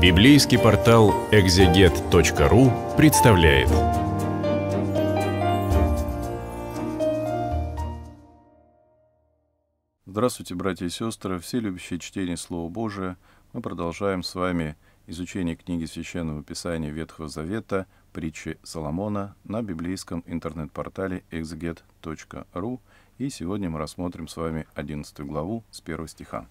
Библейский портал экзегет.ру представляет. Здравствуйте, братья и сестры, все любящие чтение Слова Божия. Мы продолжаем с вами изучение книги Священного Писания Ветхого Завета «Притчи Соломона» на библейском интернет-портале exeget.ru. И сегодня мы рассмотрим с вами 11 главу с 1 стиха.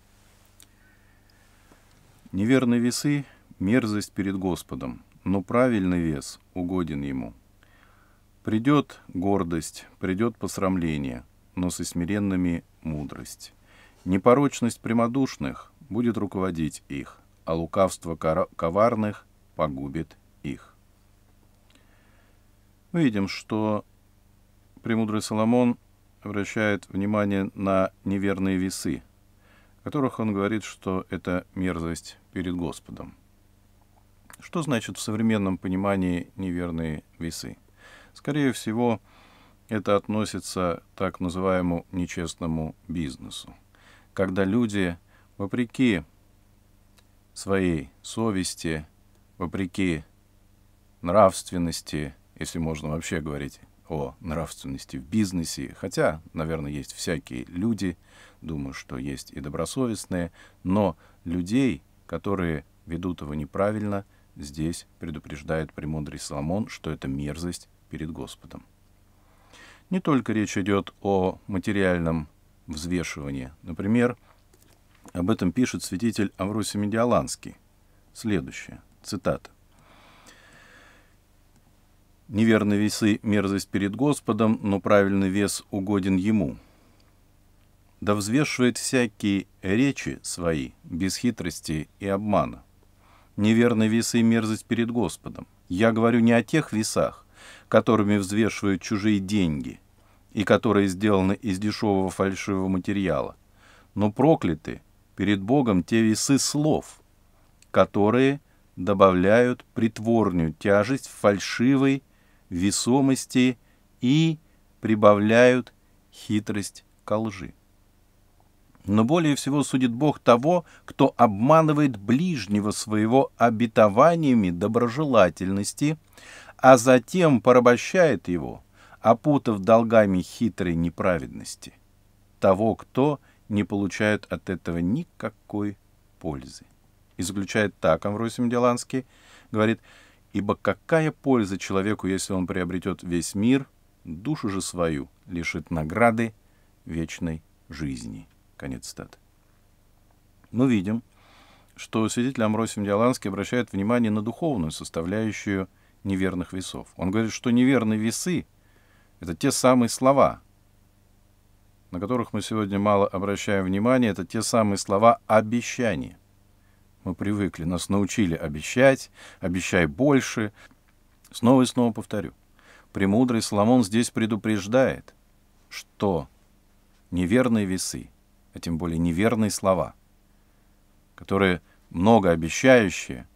Неверные весы мерзость перед Господом, но правильный вес угоден ему. Придет гордость, придет посрамление, но со смиренными мудрость. Непорочность прямодушных будет руководить их, а лукавство коварных погубит их. Мы видим, что премудрый Соломон обращает внимание на неверные весы, о которых он говорит, что это мерзость перед Господом. Что значит в современном понимании неверные весы? Скорее всего, это относится к так называемому нечестному бизнесу, когда люди, вопреки своей совести, вопреки нравственности, если можно вообще говорить о нравственности в бизнесе, хотя, наверное, есть всякие люди, думаю, что есть и добросовестные, но людей, которые ведут его неправильно – Здесь предупреждает премудрый Соломон, что это мерзость перед Господом. Не только речь идет о материальном взвешивании. Например, об этом пишет святитель Авросий Медиаланский. Следующее, цитата. Неверные весы – мерзость перед Господом, но правильный вес угоден Ему. Да взвешивает всякие речи свои без хитрости и обмана, неверные весы и мерзость перед Господом. Я говорю не о тех весах, которыми взвешивают чужие деньги и которые сделаны из дешевого фальшивого материала, но прокляты перед Богом те весы слов, которые добавляют притворную тяжесть фальшивой весомости и прибавляют хитрость ко лжи. Но более всего судит Бог того, кто обманывает ближнего своего обетованиями доброжелательности, а затем порабощает его, опутав долгами хитрой неправедности, того, кто не получает от этого никакой пользы. И заключает так Амвросий Меделанский, говорит, «Ибо какая польза человеку, если он приобретет весь мир, душу же свою лишит награды вечной жизни?» Конец цитаты. Мы видим, что свидетель Амросим Диаланский обращает внимание на духовную составляющую неверных весов. Он говорит, что неверные весы — это те самые слова, на которых мы сегодня мало обращаем внимание. это те самые слова обещания. Мы привыкли, нас научили обещать, обещай больше. Снова и снова повторю. Премудрый Соломон здесь предупреждает, что неверные весы — а тем более неверные слова, которые многообещающие,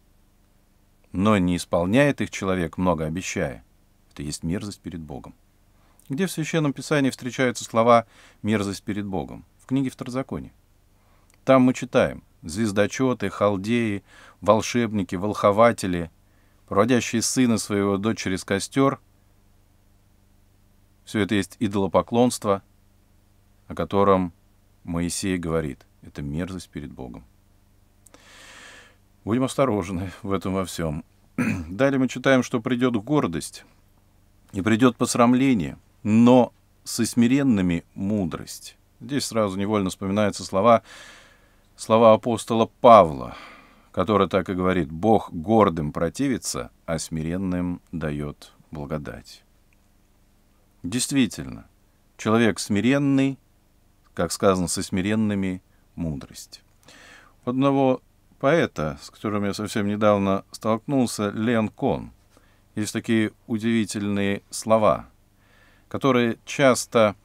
но не исполняет их человек, многообещая, Это есть мерзость перед Богом. Где в Священном Писании встречаются слова «мерзость перед Богом»? В книге второзаконе. Там мы читаем «звездочеты, халдеи, волшебники, волхователи, проводящие сына своего дочь через костер». Все это есть идолопоклонство, о котором Моисей говорит, это мерзость перед Богом. Будем осторожны в этом во всем. Далее мы читаем, что придет гордость и придет посрамление, но со смиренными мудрость. Здесь сразу невольно вспоминаются слова, слова апостола Павла, который так и говорит, «Бог гордым противится, а смиренным дает благодать». Действительно, человек смиренный как сказано, со смиренными мудрость. У одного поэта, с которым я совсем недавно столкнулся, Лен Кон, есть такие удивительные слова, которые часто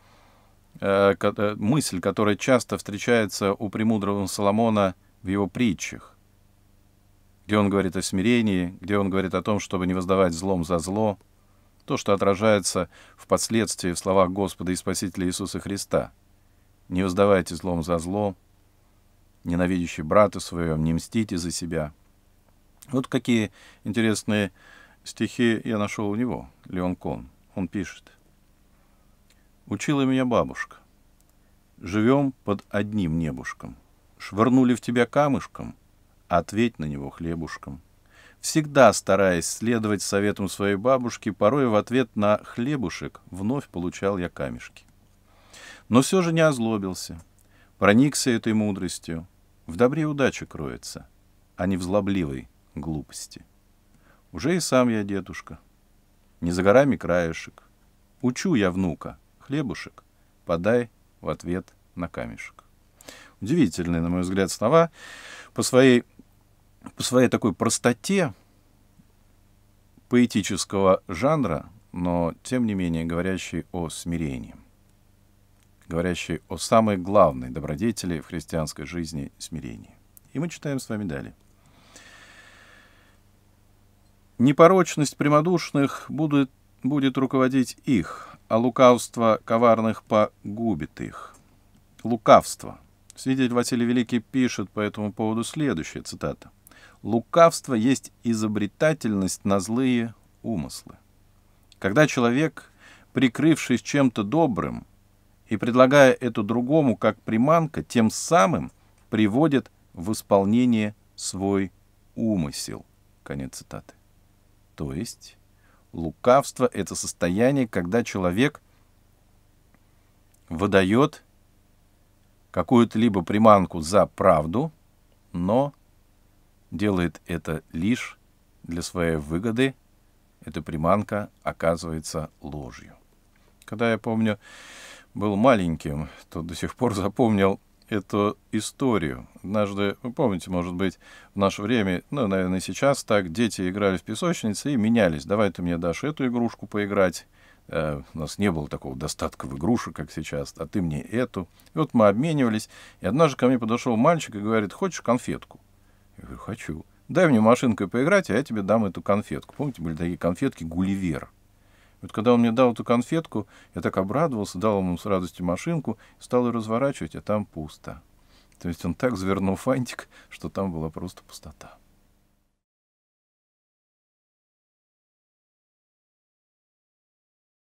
э, э, мысль, которая часто встречается у премудрого Соломона в его притчах, где он говорит о смирении, где он говорит о том, чтобы не воздавать злом за зло, то, что отражается впоследствии в словах Господа и Спасителя Иисуса Христа — не воздавайте злом за зло, ненавидящий брата своего, не мстите за себя. Вот какие интересные стихи я нашел у него, Леон Кон. Он пишет. «Учила меня бабушка. Живем под одним небушком. Швырнули в тебя камышком, а ответь на него хлебушком. Всегда стараясь следовать советам своей бабушки, порой в ответ на хлебушек вновь получал я камешки но все же не озлобился. Проникся этой мудростью. В добре удача кроется, а не в злобливой глупости. Уже и сам я дедушка. Не за горами краешек. Учу я внука, хлебушек, подай в ответ на камешек. Удивительные, на мой взгляд, слова. По своей, по своей такой простоте поэтического жанра, но, тем не менее, говорящий о смирении говорящий о самой главной добродетели в христианской жизни — смирении. И мы читаем с вами далее. Непорочность прямодушных будет, будет руководить их, а лукавство коварных погубит их. Лукавство. Свидетель Василий Великий пишет по этому поводу следующее, цитата. «Лукавство есть изобретательность на злые умыслы. Когда человек, прикрывшись чем-то добрым, и предлагая эту другому как приманка, тем самым приводит в исполнение свой умысел. Конец цитаты. То есть лукавство — это состояние, когда человек выдает какую-то либо приманку за правду, но делает это лишь для своей выгоды. Эта приманка оказывается ложью. Когда я помню, был маленьким, то до сих пор запомнил эту историю. Однажды, вы помните, может быть, в наше время, ну, наверное, сейчас так, дети играли в песочнице и менялись. Давай ты мне дашь эту игрушку поиграть. Э, у нас не было такого достатка в игрушек, как сейчас, а ты мне эту. И вот мы обменивались, и однажды ко мне подошел мальчик и говорит, хочешь конфетку? Я говорю, хочу. Дай мне машинкой поиграть, а я тебе дам эту конфетку. Помните, были такие конфетки «Гулливер». Вот когда он мне дал эту конфетку, я так обрадовался, дал ему с радостью машинку, стал ее разворачивать, а там пусто. То есть он так завернул фантик, что там была просто пустота.